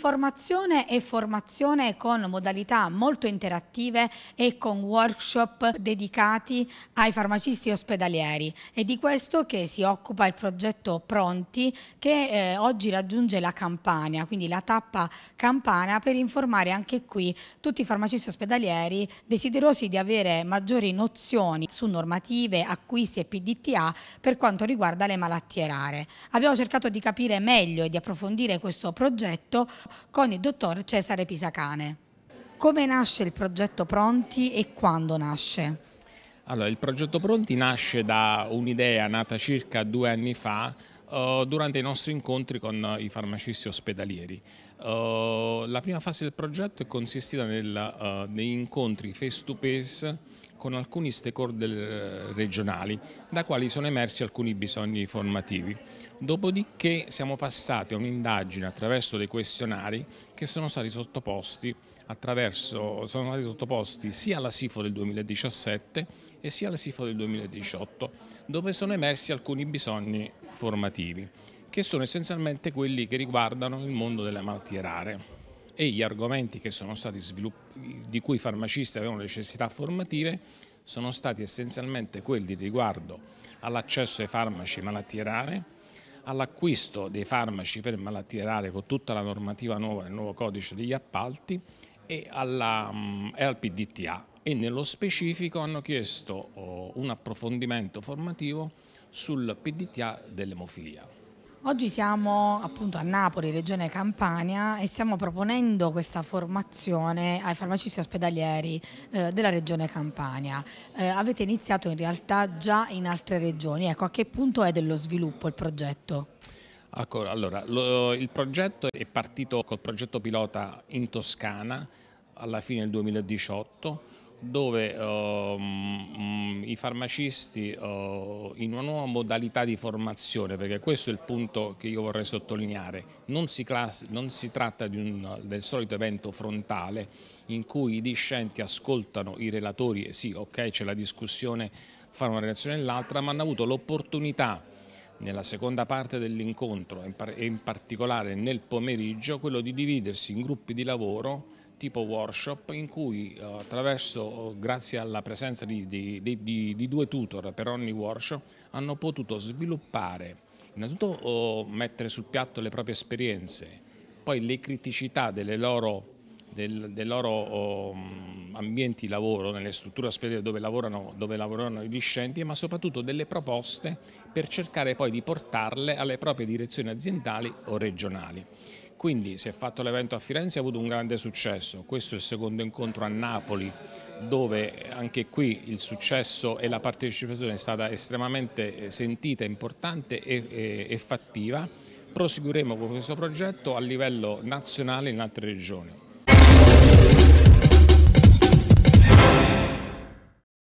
Informazione e formazione con modalità molto interattive e con workshop dedicati ai farmacisti ospedalieri. È di questo che si occupa il progetto Pronti che eh, oggi raggiunge la Campania, quindi la tappa campana per informare anche qui tutti i farmacisti ospedalieri desiderosi di avere maggiori nozioni su normative, acquisti e PDTA per quanto riguarda le malattie rare. Abbiamo cercato di capire meglio e di approfondire questo progetto con il dottor Cesare Pisacane. Come nasce il progetto Pronti e quando nasce? Allora, il progetto Pronti nasce da un'idea nata circa due anni fa eh, durante i nostri incontri con i farmacisti ospedalieri. Eh, la prima fase del progetto è consistita nel, eh, negli incontri face to face con alcuni stakeholder regionali, da quali sono emersi alcuni bisogni formativi. Dopodiché siamo passati a un'indagine attraverso dei questionari che sono stati sottoposti attraverso, sono stati sottoposti sia alla SIFO del 2017 e sia alla SIFO del 2018, dove sono emersi alcuni bisogni formativi, che sono essenzialmente quelli che riguardano il mondo delle malattie rare e gli argomenti di cui i farmacisti avevano necessità formative sono stati essenzialmente quelli riguardo all'accesso ai farmaci malattie rare, all'acquisto dei farmaci per malattie rare con tutta la normativa nuova del nuovo codice degli appalti e, alla, mm, e al PDTA e nello specifico hanno chiesto oh, un approfondimento formativo sul PDTA dell'emofilia. Oggi siamo appunto a Napoli, regione Campania e stiamo proponendo questa formazione ai farmacisti ospedalieri eh, della regione Campania. Eh, avete iniziato in realtà già in altre regioni, ecco a che punto è dello sviluppo il progetto? Ecco, allora, lo, il progetto è partito col progetto pilota in Toscana alla fine del 2018 dove um, i farmacisti uh, in una nuova modalità di formazione, perché questo è il punto che io vorrei sottolineare, non si, non si tratta un, del solito evento frontale in cui i discenti ascoltano i relatori, e sì ok c'è la discussione, fanno una relazione e l'altra, ma hanno avuto l'opportunità nella seconda parte dell'incontro e in particolare nel pomeriggio quello di dividersi in gruppi di lavoro tipo workshop in cui eh, attraverso, eh, grazie alla presenza di, di, di, di due tutor per ogni workshop, hanno potuto sviluppare, innanzitutto oh, mettere sul piatto le proprie esperienze, poi le criticità delle loro del, dei loro oh, ambienti di lavoro, nelle strutture ospedaliere dove lavorano, dove lavorano i discenti, ma soprattutto delle proposte per cercare poi di portarle alle proprie direzioni aziendali o regionali. Quindi si è fatto l'evento a Firenze e ha avuto un grande successo, questo è il secondo incontro a Napoli dove anche qui il successo e la partecipazione è stata estremamente eh, sentita, importante e, e, e fattiva. Proseguiremo con questo progetto a livello nazionale in altre regioni.